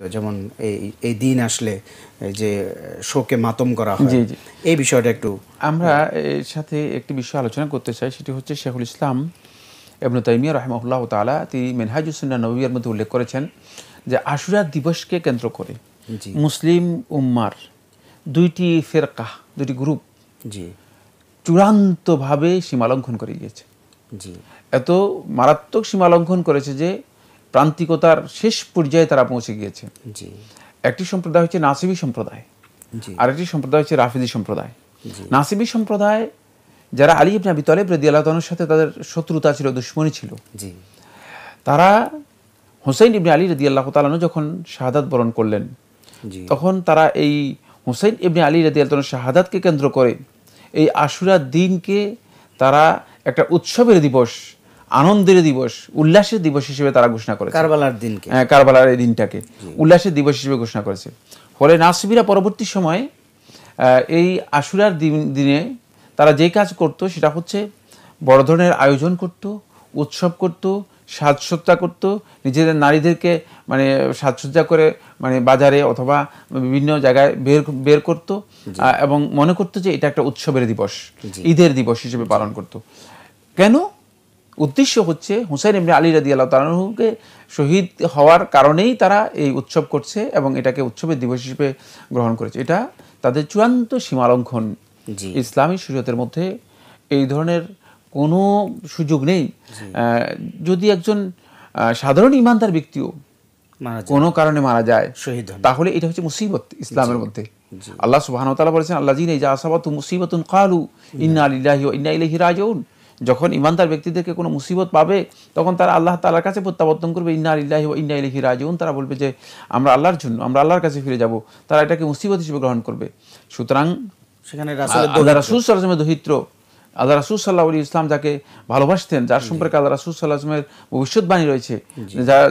তো যেমন এই এই দিন আসলে যে শোকে মাতম করা হয় এই বিষয়টা একটু আমরা এর সাথে একটি বিষয় আলোচনা করতে চাই সেটি হচ্ছে শেখুল ইসলাম এবনু তাইমিয়া রহমাউল্লাহ তালা তিনি মেনহাজুসুল্লাহ নবীর মধ্যে উল্লেখ করেছেন যে আশুরা দিবসকে কেন্দ্র করে মুসলিম উম্মার দুইটি ফেরকাহ দুটি গ্রুপ জি চূড়ান্তভাবে সীমালঙ্ঘন করে গিয়েছে জি এত মারাত্মক সীমালঙ্ঘন করেছে যে প্রান্তিকতার শেষ পর্যায়ে তারা পৌঁছে গিয়েছে একটি সম্প্রদায় হচ্ছে নাসিবি সম্প্রদায় আর একটি সম্প্রদায় হচ্ছে রাফিদি সম্প্রদায় নাসিবি সম্প্রদায় যারা আলী ইবনাবি তলেব রদি আলাহতানোর সাথে তাদের শত্রুতা ছিল দুশ্মনী ছিল তারা হুসাইন ইবনে আলী রদি আল্লাহ তালানো যখন শাহাদাত বরণ করলেন তখন তারা এই হুসাইন ইবনে আলী রদি আলতন শাহাদাতকে কেন্দ্র করে এই আশুরা দিনকে তারা একটা উৎসবের দিবস আনন্দের দিবস উল্লাসের দিবস হিসেবে তারা ঘোষণা করে কারবালার দিনকে হ্যাঁ কারবালার এই দিনটাকে উল্লাসের দিবস হিসেবে ঘোষণা করেছে ফলে নাসবিরা পরবর্তী সময়ে এই আশুরার দিন দিনে তারা যে কাজ করত সেটা হচ্ছে বড় ধরনের আয়োজন করত উৎসব করত সাজসজ্জা করত নিজেদের নারীদেরকে মানে সাজসজ্জা করে মানে বাজারে অথবা বিভিন্ন জায়গায় বের বের করত এবং মনে করতো যে এটা একটা উৎসবের দিবস ঈদের দিবস হিসেবে পালন করত কেন উদ্দেশ্য হচ্ছে হুসাইন ইমনি আলী রাদি আল্লাহ শহীদ হওয়ার কারণেই তারা এই উৎসব করছে এবং এটাকে উৎসবের দিবস হিসেবে গ্রহণ করেছে এটা তাদের চূড়ান্ত সীমালঙ্ঘন ইসলামী শরীয়তের মধ্যে এই ধরনের কোনো সুযোগ নেই যদি একজন সাধারণ ইমানদার ব্যক্তিও কোনো কারণে মারা যায় শহীদ তাহলে এটা হচ্ছে মুসিবত ইসলামের মধ্যে আল্লাহ সুবাহ বলেছেন আল্লাহ জিনিস আসাবাত মুসিবতুন কালু ইন্না আলিল্লাহ ইন্না ইলাইহি যখন ইমানদার ব্যক্তিদেরকে কোনো মুসিবত পাবে তখন তারা আল্লাহ তালার কাছে প্রত্যাবর্তন করবে ইন্না আল্লাহ ইন্না ইলাহি রাজিউন তারা বলবে যে আমরা আল্লাহর জন্য আমরা আল্লাহর কাছে ফিরে যাব তারা এটাকে মুসিবত হিসেবে গ্রহণ করবে সুতরাং সেখানে রাসুল দহিত্র আল্লাহ রাসুল সাল্লাহ আলী ইসলাম যাকে ভালোবাসতেন যার সম্পর্কে আল্লাহ রাসুল সাল্লাহ আসলামের ভবিষ্যৎবাণী রয়েছে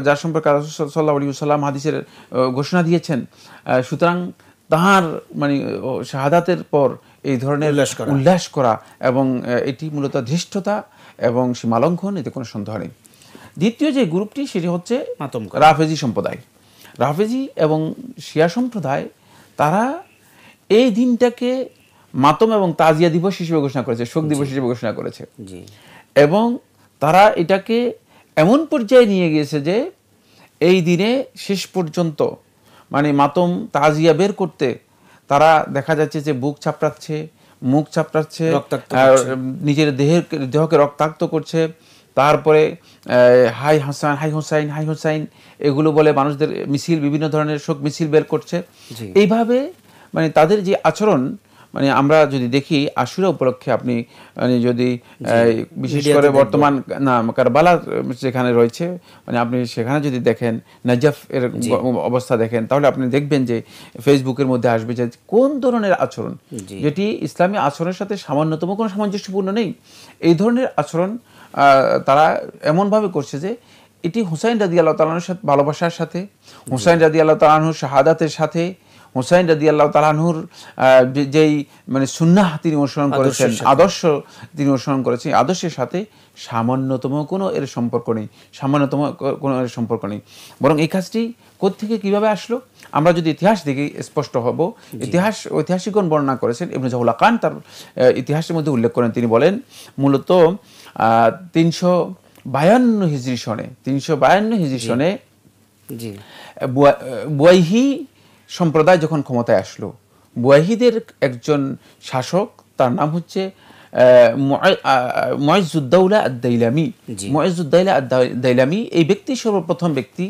যার সম্পর্কে আল্লাহ রাসুল সাল্লাহ আলী ইসলাম হাদিসের ঘোষণা দিয়েছেন সুতরাং তাহার মানে শাহাদাতের পর এই ধরনের উল্লাস করা এবং এটি মূলত ধৃষ্টতা এবং সীমালঙ্ঘন এতে কোনো সন্দেহ নেই দ্বিতীয় যে গ্রুপটি সেটি হচ্ছে রাফেজি সম্প্রদায় রাফেজি এবং শিয়া সম্প্রদায় তারা এই দিনটাকে মাতম এবং তাজিয়া দিবস হিসেবে ঘোষণা করেছে শোক দিবস হিসেবে ঘোষণা করেছে এবং তারা এটাকে এমন পর্যায়ে নিয়ে গিয়েছে যে এই দিনে শেষ পর্যন্ত মানে মাতম তাজিয়া বের করতে তারা দেখা যাচ্ছে যে বুক ছাপড়াচ্ছে মুখ ছাপটাচ্ছে নিজের দেহের দেহকে রক্তাক্ত করছে তারপরে হাই হাসান হাই হোসাইন হাই হোসাইন এগুলো বলে মানুষদের মিছিল বিভিন্ন ধরনের শোক মিছিল বের করছে এইভাবে মানে তাদের যে আচরণ মানে আমরা যদি দেখি আশুরা উপলক্ষে আপনি মানে যদি বিশেষ করে বর্তমান না কারবালা যেখানে রয়েছে মানে আপনি সেখানে যদি দেখেন নাজাফ এর অবস্থা দেখেন তাহলে আপনি দেখবেন যে ফেসবুকের মধ্যে আসবে যে কোন ধরনের আচরণ যেটি ইসলামী আচরণের সাথে সামান্যতম কোনো সামঞ্জস্যপূর্ণ নেই এই ধরনের আচরণ তারা এমনভাবে করছে যে এটি হুসাইন রাজি আল্লাহ তালানোর সাথে ভালোবাসার সাথে হুসাইন রাজি আল্লাহ তালুর শাহাদাতের সাথে হোসাইন রাজি আল্লাহ তালাহুর যেই মানে সুন্নাহ তিনি অনুসরণ করেছেন আদর্শ তিনি অনুসরণ করেছেন আদর্শের সাথে সামান্যতম কোনো এর সম্পর্ক নেই সামান্যতম কোনো এর সম্পর্ক নেই বরং এই কাজটি কোথেকে কিভাবে আসলো আমরা যদি ইতিহাস দেখি স্পষ্ট হব ইতিহাস ঐতিহাসিকগণ বর্ণনা করেছেন এবং জাহুল্লা খান তার ইতিহাসের মধ্যে উল্লেখ করেন তিনি বলেন মূলত তিনশো বায়ান্ন হিজরি সনে তিনশো বায়ান্ন হিজরি সনে বুয়াইহি সম্প্রদায় যখন ক্ষমতায় আসলো বুয়াহিদের একজন শাসক তার নাম হচ্ছে ময়জুদ্দৌলা আদাইলামি ময়জুদ্দৌলা আদাইলামি এই ব্যক্তি সর্বপ্রথম ব্যক্তি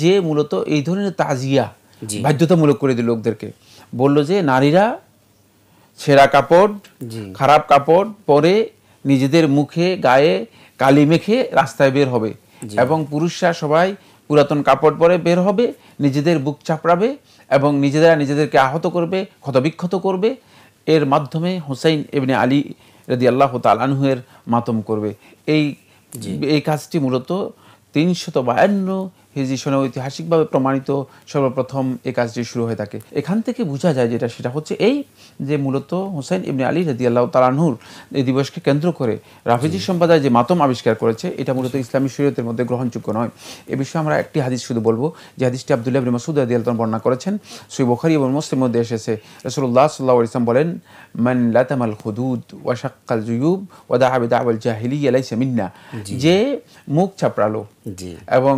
যে মূলত এই ধরনের তাজিয়া বাধ্যতামূলক করে দিল লোকদেরকে বলল যে নারীরা ছেঁড়া কাপড় খারাপ কাপড় পরে নিজেদের মুখে গায়ে কালি মেখে রাস্তায় বের হবে এবং পুরুষরা সবাই পুরাতন কাপড় পরে বের হবে নিজেদের বুক চাপড়াবে এবং নিজেরা নিজেদেরকে আহত করবে ক্ষতবিক্ষত করবে এর মাধ্যমে হুসাইন এমনি আলী রদি আল্লাহ তালানহুয়ের মাতম করবে এই এই কাজটি মূলত তিনশত বায়ান্ন হিজরি সোনা ঐতিহাসিকভাবে প্রমাণিত সর্বপ্রথম এ কাজটি শুরু হয়ে থাকে এখান থেকে বোঝা যায় যেটা সেটা হচ্ছে এই যে মূলত হোসেন ইবনে আলী রদি আল্লাহ তালানহুর এই দিবসকে কেন্দ্র করে রাফিজি সম্প্রদায় যে মাতম আবিষ্কার করেছে এটা মূলত ইসলামী শরীয়তের মধ্যে গ্রহণযোগ্য নয় এ বিষয়ে আমরা একটি হাদিস শুধু বলবো যে হাদিসটি আবদুল্লাহ ইবনে মাসুদ রদি আল্লাহ বর্ণনা করেছেন সুই বখারি এবং মুসলিম মধ্যে এসেছে রসুল্লাহ সাল্লাহ ইসলাম বলেন মান লাতামাল খুদুদ ওয়াশাক্কাল জুয়ুব ওয়াদা আবেদা আবুল জাহিলি আলাই মিন্না যে মুখ চাপড়ালো এবং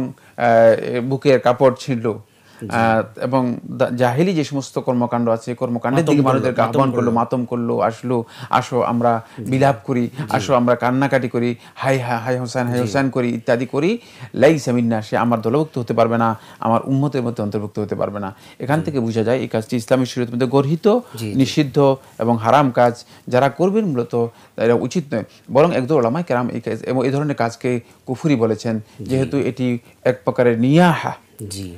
বুকের কাপড় ছিল এবং জাহিলি যে সমস্ত কর্মকাণ্ড আছে কর্মকাণ্ডের দিকে মানুষদেরকে আহ্বান করলো মাতম করলো আসলো আসো আমরা বিলাপ করি আসো আমরা কান্নাকাটি করি হাই হাই হোসেন হাই হোসেন করি ইত্যাদি করি লাই সামিন্না সে আমার দলভুক্ত হতে পারবে না আমার উন্মতের মধ্যে অন্তর্ভুক্ত হতে পারবে না এখান থেকে বোঝা যায় এই কাজটি ইসলামী শরীরের মধ্যে গর্হিত নিষিদ্ধ এবং হারাম কাজ যারা করবেন মূলত এটা উচিত নয় বরং একদম ওলামাই কেরাম এই কাজ এবং এই ধরনের কাজকে কুফুরি বলেছেন যেহেতু এটি এক প্রকারের নিয়াহা জি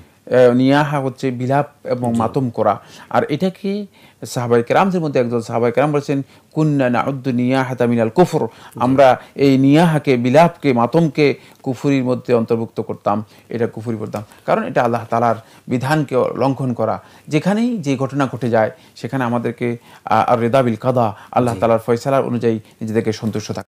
নিয়াহা হচ্ছে বিলাপ এবং মাতম করা আর এটাকে সাহাবাই কেরামদের মধ্যে একজন সাহাবাই কেরাম বলেছেন কুন্না নাউদ্দু কুফর আমরা এই নিয়াহাকে বিলাপকে মাতমকে কুফুরির মধ্যে অন্তর্ভুক্ত করতাম এটা কুফুরি করতাম কারণ এটা আল্লাহ তালার বিধানকে লঙ্ঘন করা যেখানেই যে ঘটনা ঘটে যায় সেখানে আমাদেরকে আর রেদাবিল কাদা আল্লাহ তালার ফয়সালার অনুযায়ী নিজেদেরকে সন্তুষ্ট থাকে